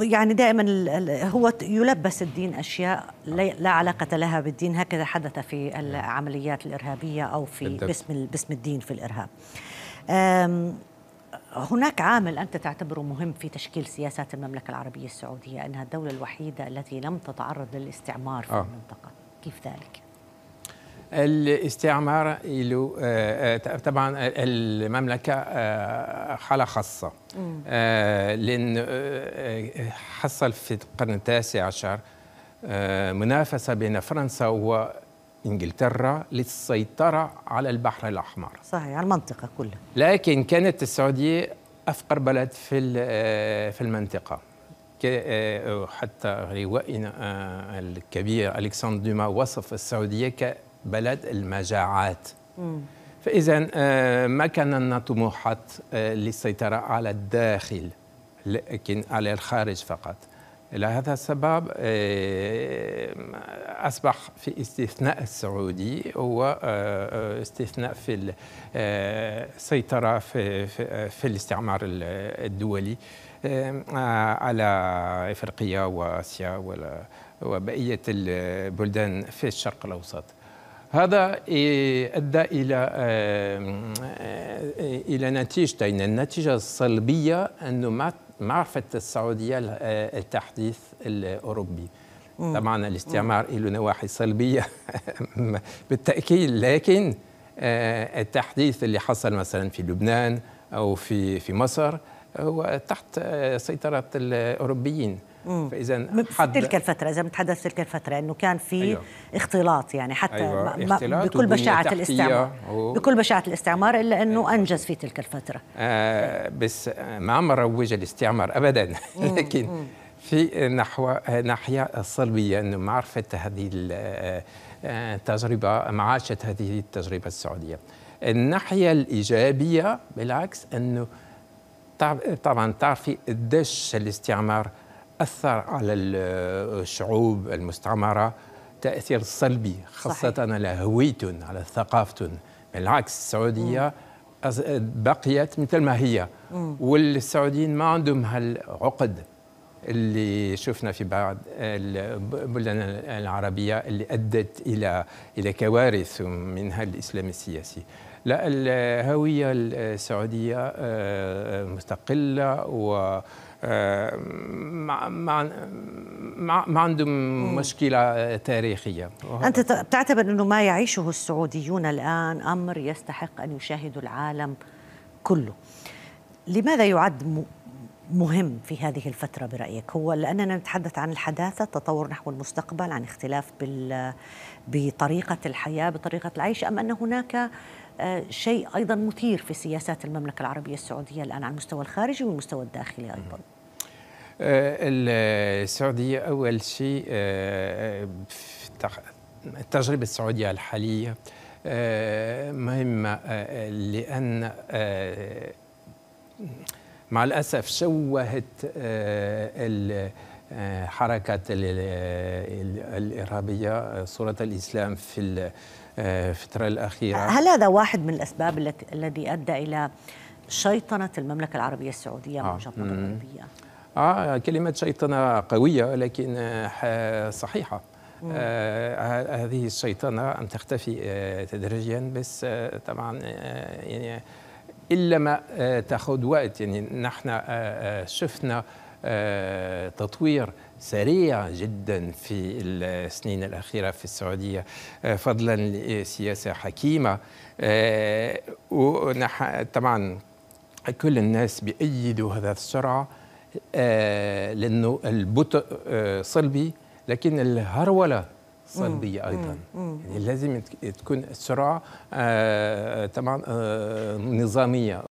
يعني دائما هو يلبس الدين اشياء لا علاقه لها بالدين هكذا حدث في العمليات الارهابيه او في باسم باسم الدين في الارهاب هناك عامل انت تعتبره مهم في تشكيل سياسات المملكه العربيه السعوديه انها الدوله الوحيده التي لم تتعرض للاستعمار في آه. المنطقه كيف ذلك الاستعمار له آه، آه، طبعا المملكه آه، حاله خاصه لان حصل في القرن التاسع عشر منافسه بين فرنسا وانجلترا للسيطره على البحر الاحمر صحيح على المنطقه كلها لكن كانت السعوديه افقر بلد في في المنطقه حتى روائنا الكبير الكسندر دوما وصف السعوديه بلد المجاعات فإذا آه، ما كان لنا طموحات آه، للسيطرة على الداخل لكن على الخارج فقط لهذا السبب آه، أصبح في استثناء السعودي هو استثناء في السيطرة في, في الاستعمار الدولي على إفريقيا وآسيا وبقية البلدان في الشرق الأوسط هذا إيه ادى الى آه، آه، الى نتيجتين النتيجه السلبيه انه ما عرفت السعوديه آه، التحديث الاوروبي طبعا الاستعمار له نواحي سلبيه بالتاكيد لكن التحديث اللي حصل مثلا في لبنان او في في مصر هو تحت سيطرة الأوروبيين فاذا حد تلك الفتره اذا بنتحدث تلك الفتره انه كان في أيوه. اختلاط يعني حتى أيوه. ما اختلاط بكل بشاعه الاستعمار و... بكل بشاعه الاستعمار الا انه أيوه. انجز في تلك الفتره آه بس ما مروج الاستعمار ابدا لكن في نحو ناحيه صلبية انه معرفه هذه التجربه آه، معاشة هذه التجربه السعوديه الناحيه الايجابيه بالعكس انه طبعا تعرفي قديش الاستعمار أثر على الشعوب المستعمرة تأثير سلبي خاصة صحيح. على هويتهم على ثقافتهم بالعكس السعودية بقيت مثل ما هي والسعوديين ما عندهم هالعقد اللي شفنا في بعض البلدان العربيه اللي ادت الى الى كوارث منها الاسلام السياسي لا الهوية السعودية آه، آه، مستقلة و ما آه، ما ما عندهم مشكله تاريخيه انت تعتبر انه ما يعيشه السعوديون الان امر يستحق ان يشاهده العالم كله لماذا يعد مهم في هذه الفترة برأيك هو لأننا نتحدث عن الحداثة التطور نحو المستقبل عن اختلاف بال بطريقة الحياة بطريقة العيش أم أن هناك آه، شيء أيضا مثير في سياسات المملكة العربية السعودية الآن على المستوى الخارجي والمستوى الداخلي أيضا آه، السعودية أول شيء آه، التجربة السعودية الحالية مهمة لأن مع الأسف شوهت آه، آه، حركة آه، الإرهابية صورة الإسلام في الفترة الأخيرة هل هذا واحد من الأسباب الذي أدى إلى شيطنة المملكة العربية السعودية من وجهة نظر الغربية؟ آه كلمة شيطنة قوية لكن صحيحة آه هذه الشيطنة أن تختفي تدريجيا بس طبعا يعني إلا ما آه، تاخذ وقت يعني نحن آه، آه، شفنا تطوير سريع جدا في السنين الأخيرة في السعودية فضلا لسياسة حكيمة طبعا كل الناس بيأيدوا هذا السرعة لأنه البطء صلبي لكن الهرولة سلبية ايضا يعني لازم تكون السرعه طبعا آه، آه، نظاميه